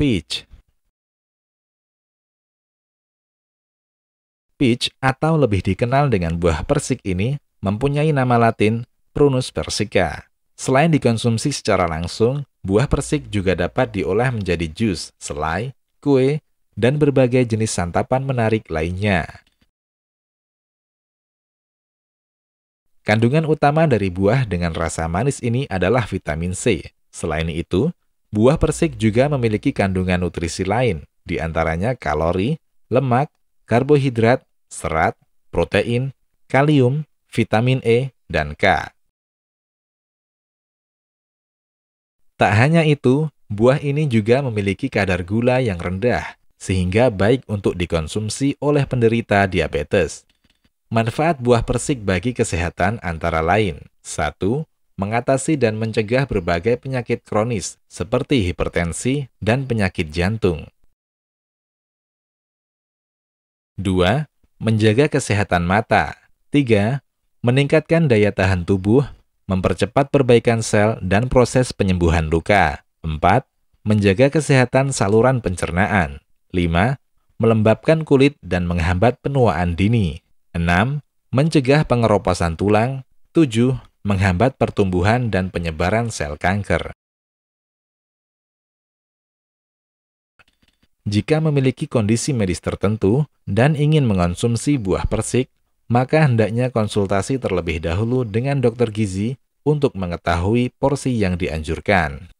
Peach Peach atau lebih dikenal dengan buah persik ini mempunyai nama latin Prunus persica. Selain dikonsumsi secara langsung, buah persik juga dapat diolah menjadi jus, selai, kue, dan berbagai jenis santapan menarik lainnya. Kandungan utama dari buah dengan rasa manis ini adalah vitamin C. Selain itu, Buah persik juga memiliki kandungan nutrisi lain, di antaranya kalori, lemak, karbohidrat, serat, protein, kalium, vitamin E, dan K. Tak hanya itu, buah ini juga memiliki kadar gula yang rendah, sehingga baik untuk dikonsumsi oleh penderita diabetes. Manfaat buah persik bagi kesehatan antara lain 1 mengatasi dan mencegah berbagai penyakit kronis seperti hipertensi dan penyakit jantung. 2. Menjaga kesehatan mata. 3. Meningkatkan daya tahan tubuh, mempercepat perbaikan sel dan proses penyembuhan luka. 4. Menjaga kesehatan saluran pencernaan. 5. Melembabkan kulit dan menghambat penuaan dini. 6. Mencegah pengeroposan tulang. 7 menghambat pertumbuhan dan penyebaran sel kanker. Jika memiliki kondisi medis tertentu dan ingin mengonsumsi buah persik, maka hendaknya konsultasi terlebih dahulu dengan dokter gizi untuk mengetahui porsi yang dianjurkan.